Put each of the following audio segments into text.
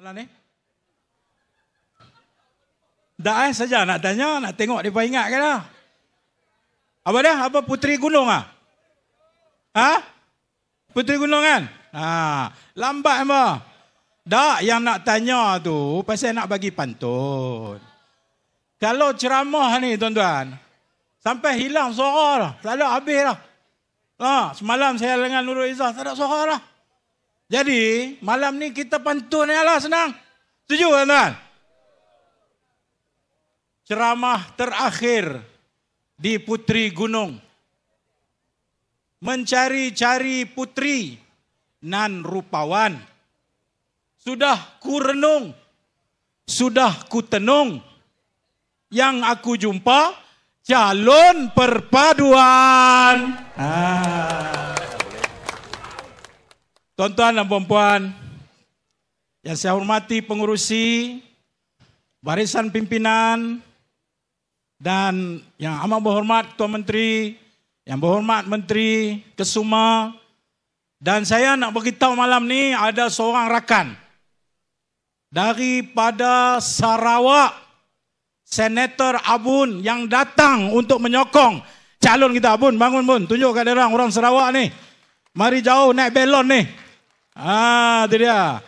Malam ni? Dah eh, saja nak tanya, nak tengok dia ingat ke dah? Apa dah? Apa Puteri Gunung ah? Ha? Puteri Gunung kan? Ha, lambat apa? Dah yang nak tanya tu pasal nak bagi pantun. Kalau ceramah ni tuan-tuan, sampai hilang suara lah. Tak ada habis lah. Ha, semalam saya dengan Nurul Izzah, tak ada suara lah. Jadi malam ni kita pantun lah senang. Setuju tuan-tuan? Ceramah terakhir di Putri Gunung. Mencari-cari putri nan rupawan. Sudah ku renung, sudah ku tenung. Yang aku jumpa calon perpaduan. Ah. Tuan-tuan dan puan-puan yang saya hormati pengurusi, barisan pimpinan dan yang amat berhormat Ketua Menteri, yang berhormat Menteri Kesuma dan saya nak beritahu malam ni ada seorang rakan daripada Sarawak Senator Abun yang datang untuk menyokong calon kita Abun bangun Abun tunjuk kat orang orang Sarawak ni mari jauh naik belon ni Ah, itu dia.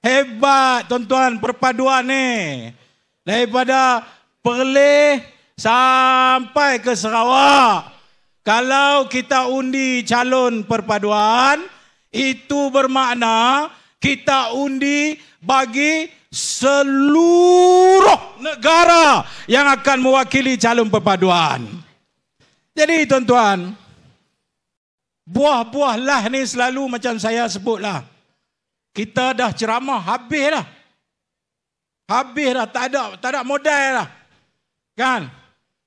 Hebat tuan-tuan perpaduan ni. Daripada Perlis sampai ke Sarawak. Kalau kita undi calon perpaduan, itu bermakna kita undi bagi seluruh negara yang akan mewakili calon perpaduan. Jadi tuan-tuan, Buah-buah lah ni selalu macam saya sebutlah. Kita dah ceramah habis dah. Habis dah tak ada tak ada modal lah Kan?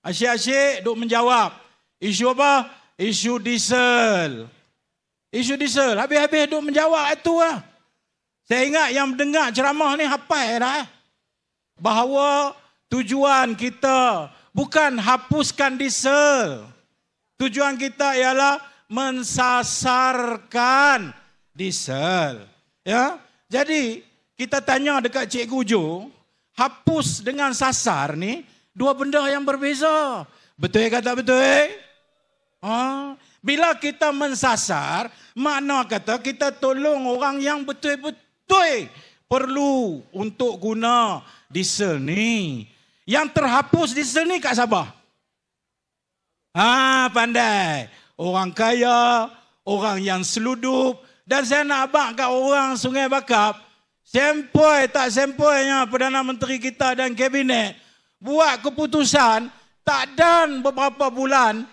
Asyik-asyik duk menjawab. Isu apa? Isu diesel. Isu diesel. Habis-habis duk menjawab itu lah. Saya ingat yang mendengar ceramah ni hafal dah. Eh. Bahawa tujuan kita bukan hapuskan diesel. Tujuan kita ialah mensasarkan diesel. Ya. Jadi kita tanya dekat Cikgu Jo, hapus dengan sasar ni dua benda yang berbeza. Betul ke tak betul? Ha? Bila kita mensasar, makna kata kita tolong orang yang betul-betul perlu untuk guna diesel ni. Yang terhapus diesel ni kat Sabah. Ah ha, pandai orang kaya, orang yang seludup. Dan saya nak abang kat orang Sungai Bakap, sempoi tak sempoi sempoinya Perdana Menteri kita dan Kabinet, buat keputusan tak dan beberapa bulan,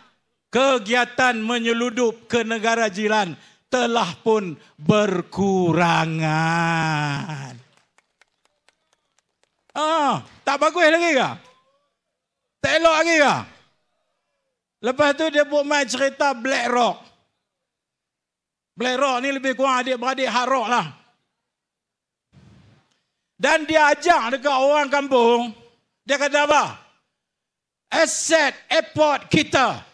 kegiatan menyeludup ke negara jiran telah pun berkurangan. Ah, tak bagus lagi ke? Tak elok lagi ke? Lepas tu dia buat main cerita Black Rock. Black Rock ni lebih kurang adik-beradik Hard Rock lah. Dan dia ajak dekat orang kampung. Dia kata apa? Asset airport kita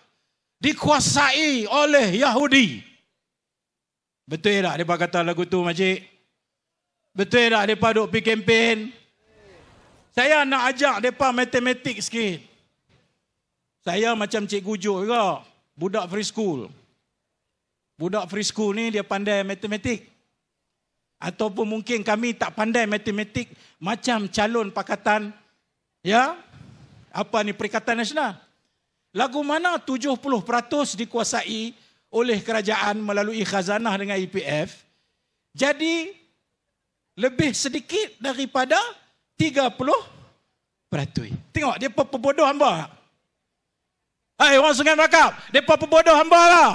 dikuasai oleh Yahudi. Betul tak mereka kata lagu tu Majid? Betul tak mereka duduk pergi kempen? Saya nak ajak mereka matematik sikit. Tak payah macam cikgu Jo juga. Budak free school. Budak free school ni dia pandai matematik. Ataupun mungkin kami tak pandai matematik macam calon pakatan ya apa ni Perikatan Nasional. Lagu mana 70% dikuasai oleh kerajaan melalui khazanah dengan EPF. Jadi lebih sedikit daripada 30 peratus. Tengok dia pembodoh hamba. Tak? Hai orang Sungai Rakap, depa pembodoh hamba lah.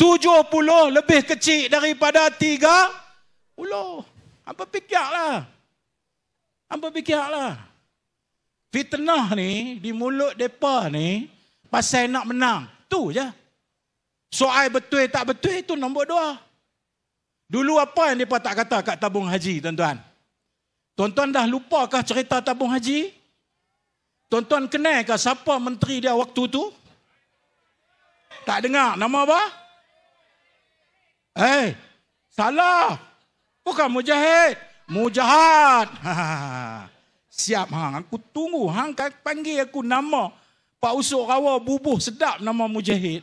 Tujuh puluh lebih kecil daripada tiga puluh. 30. lah? fikirlah. Hampa lah? Fitnah ni di mulut depa ni pasal nak menang. Tu je. Soal betul tak betul itu nombor dua. Dulu apa yang depa tak kata kat tabung haji, tuan-tuan? Tuan-tuan dah lupakah cerita tabung haji? Tuan-tuan kenal ke siapa menteri dia waktu tu? Tak dengar nama apa? Eh, salah. Bukan mujahid. Mujahat. Siap hang, aku tunggu. Hang kan panggil aku nama Pak Usuk Rawa bubuh sedap nama mujahid.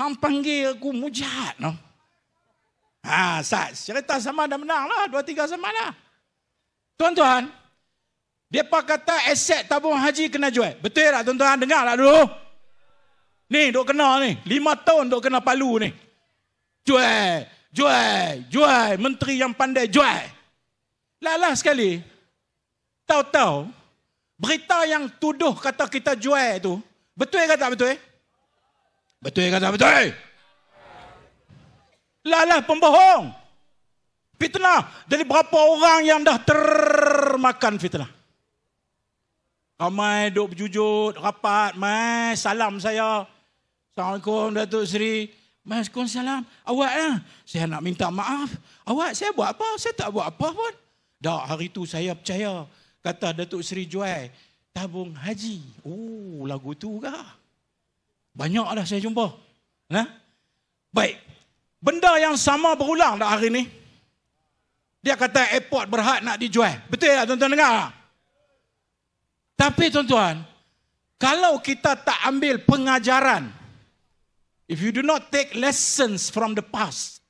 Hang panggil aku mujahat. No? Ha, sah. cerita sama dah menang lah. Dua, tiga sama lah. Tuan-tuan, Depa kata aset eh, tabung haji kena jual. Betul tak tuan-tuan dengar tak dulu? Ni dok kena ni. Lima tahun dok kena palu ni. Jual, jual, jual. Menteri yang pandai jual. Lalas sekali. Tahu-tahu. Berita yang tuduh kata kita jual tu. Betul ke tak betul? Betul ke tak betul? Lalas pembohong. Fitnah. Dari berapa orang yang dah termakan fitnah? Ramai duk berjujud, rapat, mai salam saya. Assalamualaikum Datuk Seri. salam. Awak lah. Saya nak minta maaf. Awak saya buat apa? Saya tak buat apa pun. Dah hari tu saya percaya. Kata Datuk Seri Juai. Tabung haji. Oh lagu tu kah? Banyak dah saya jumpa. Ha? Baik. Benda yang sama berulang dah hari ni. Dia kata airport berhad nak dijual. Betul tak tuan-tuan dengar? Tak? Tapi tuan-tuan, kalau kita tak ambil pengajaran, if you do not take lessons from the past,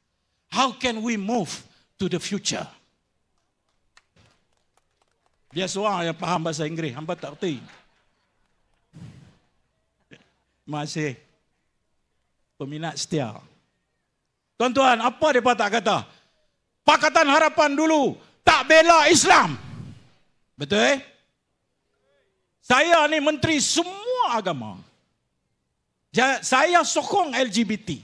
how can we move to the future? Biasa orang yang faham bahasa Inggeris, hamba tak kerti. Masih peminat setia. Tuan-tuan, apa dia tak kata? Pakatan Harapan dulu tak bela Islam. Betul eh? Saya ni menteri semua agama. Saya sokong LGBT.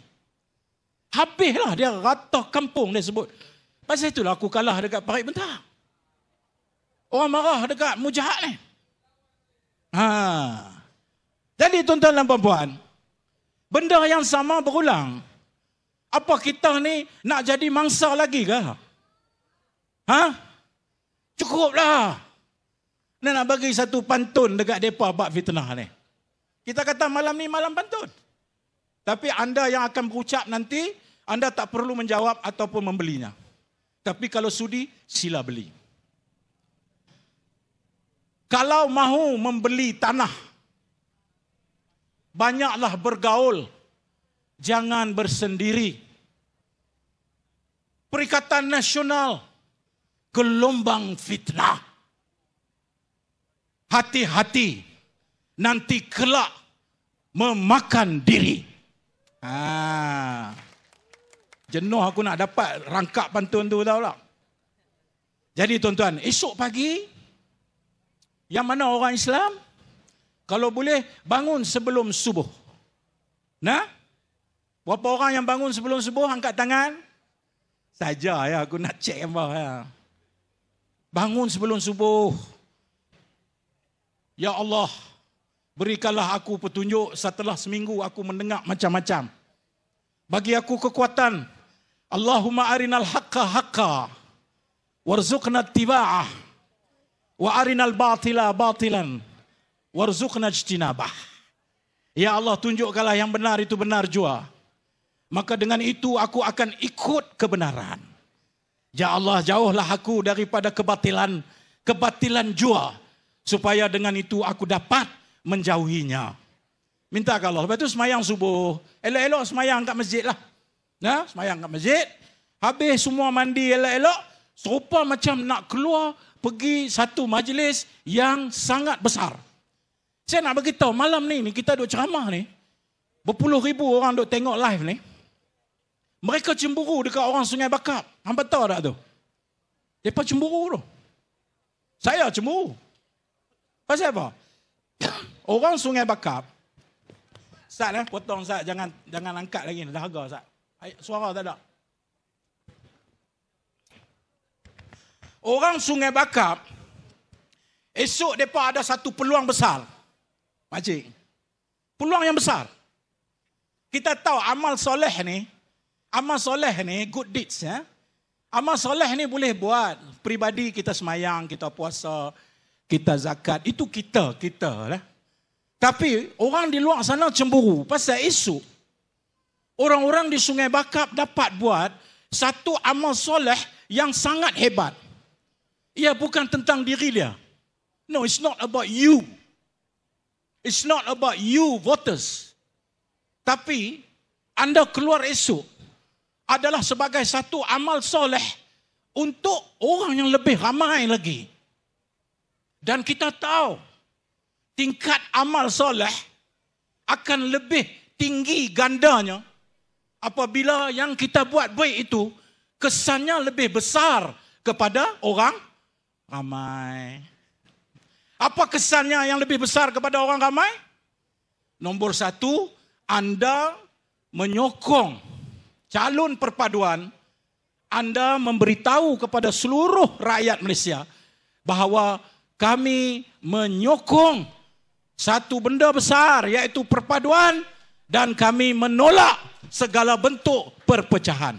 Habislah dia rata kampung dia sebut. Pasal itulah aku kalah dekat Parit Bentar. Orang marah dekat mujahat ni. Ha. Jadi tuan-tuan dan puan-puan, benda yang sama berulang. Apa kita ni nak jadi mangsa lagi ke? Ha? Cukuplah. Dia nak bagi satu pantun dekat mereka bab fitnah ni. Kita kata malam ni malam pantun. Tapi anda yang akan berucap nanti, anda tak perlu menjawab ataupun membelinya. Tapi kalau sudi, sila beli. Kalau mahu membeli tanah, banyaklah bergaul. Jangan bersendiri. Perikatan Nasional, gelombang fitnah hati-hati nanti kelak memakan diri. Ha. Jenuh aku nak dapat rangkap pantun tu tau lah. Jadi tuan-tuan, esok pagi yang mana orang Islam kalau boleh bangun sebelum subuh. Nah? Berapa orang yang bangun sebelum subuh angkat tangan? Saja ya aku nak check apa ya. Bangun sebelum subuh. Ya Allah, berikanlah aku petunjuk setelah seminggu aku mendengar macam-macam. Bagi aku kekuatan. Allahumma arinal haqqa haqqa. Warzuqna tiba'ah. Wa arinal batila batilan. Warzuqna jtinabah. Ya Allah, tunjukkanlah yang benar itu benar jua. Maka dengan itu aku akan ikut kebenaran. Ya Allah, jauhlah aku daripada kebatilan. Kebatilan jua. Kebatilan jua supaya dengan itu aku dapat menjauhinya. Minta ke Allah. Lepas itu semayang subuh. Elok-elok semayang kat masjid lah. Ya, semayang kat masjid. Habis semua mandi elok-elok. Serupa macam nak keluar pergi satu majlis yang sangat besar. Saya nak beritahu malam ni, ni kita duduk ceramah ni. Berpuluh ribu orang duduk tengok live ni. Mereka cemburu dekat orang Sungai Bakap. Hampa tahu tak tu? Mereka cemburu tu. Saya cemburu. Pasal apa? Orang sungai bakap. Sat eh, potong sat. Jangan jangan angkat lagi. Dah agak sat. Suara tak ada. Orang sungai bakap. Esok mereka ada satu peluang besar. Makcik. Peluang yang besar. Kita tahu amal soleh ni. Amal soleh ni good deeds. Eh? Amal soleh ni boleh buat. Peribadi kita semayang, kita puasa. Kita puasa kita zakat. Itu kita, kita lah. Tapi orang di luar sana cemburu. Pasal esok, orang-orang di Sungai Bakap dapat buat satu amal soleh yang sangat hebat. Ia bukan tentang diri dia. No, it's not about you. It's not about you voters. Tapi anda keluar esok adalah sebagai satu amal soleh untuk orang yang lebih ramai lagi. Dan kita tahu tingkat amal soleh akan lebih tinggi gandanya apabila yang kita buat baik itu kesannya lebih besar kepada orang ramai. Apa kesannya yang lebih besar kepada orang ramai? Nombor satu, anda menyokong calon perpaduan, anda memberitahu kepada seluruh rakyat Malaysia bahawa kami menyokong satu benda besar iaitu perpaduan dan kami menolak segala bentuk perpecahan.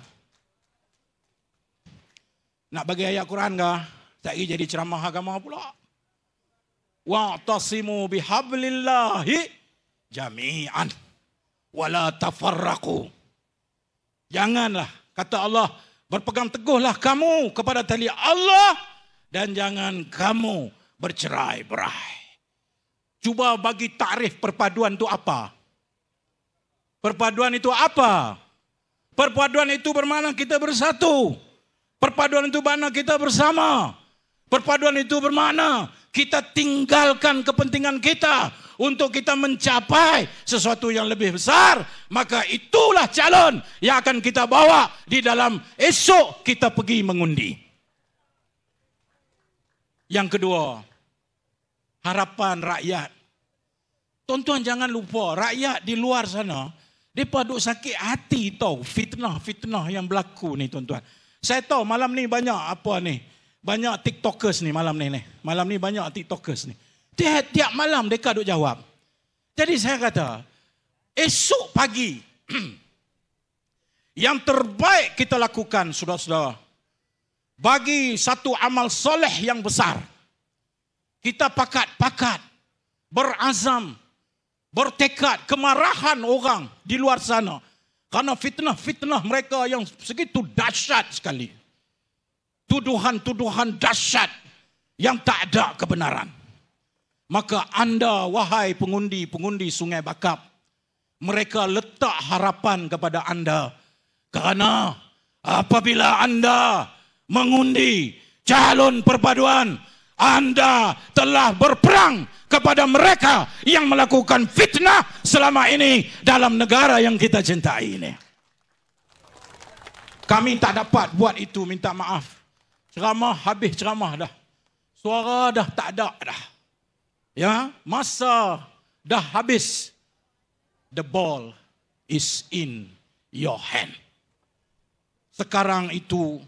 Nak bagi ayat Quran ke? Tak pergi jadi ceramah agama pula. Wa'tasimu bihablillahi jami'an. Wala tafarraku. Janganlah, kata Allah, berpegang teguhlah kamu kepada tali Allah. Dan jangan kamu bercerai berai. Cuba bagi tarif perpaduan itu apa? Perpaduan itu apa? Perpaduan itu bermakna kita bersatu. Perpaduan itu bermakna kita bersama. Perpaduan itu bermakna kita tinggalkan kepentingan kita untuk kita mencapai sesuatu yang lebih besar. Maka itulah calon yang akan kita bawa di dalam esok kita pergi mengundi. Yang kedua, harapan rakyat. Tuan-tuan jangan lupa, rakyat di luar sana, mereka duduk sakit hati tau, fitnah-fitnah yang berlaku ni tuan-tuan. Saya tahu malam ni banyak apa ni, banyak tiktokers ni malam ni. ni. Malam ni banyak tiktokers ni. Tiap, tiap malam mereka duduk jawab. Jadi saya kata, esok pagi, yang terbaik kita lakukan, saudara-saudara, bagi satu amal soleh yang besar, kita pakat-pakat, berazam, bertekad, kemarahan orang di luar sana. karena fitnah-fitnah mereka yang segitu dahsyat sekali. Tuduhan-tuduhan dahsyat yang tak ada kebenaran. Maka anda, wahai pengundi-pengundi Sungai Bakap, mereka letak harapan kepada anda. Kerana apabila anda mengundi calon perpaduan, anda telah berperang kepada mereka yang melakukan fitnah selama ini dalam negara yang kita cintai ini. Kami tak dapat buat itu, minta maaf. Ceramah habis ceramah dah. Suara dah tak ada dah. Ya, masa dah habis. The ball is in your hand. Sekarang itu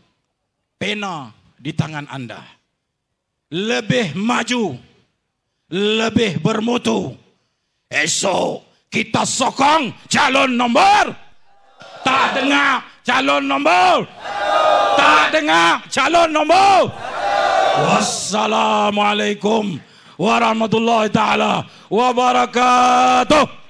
pena di tangan anda lebih maju, lebih bermutu. Esok kita sokong calon nombor. Tak dengar calon nombor. Tak dengar calon nombor. Wassalamualaikum warahmatullahi taala wabarakatuh.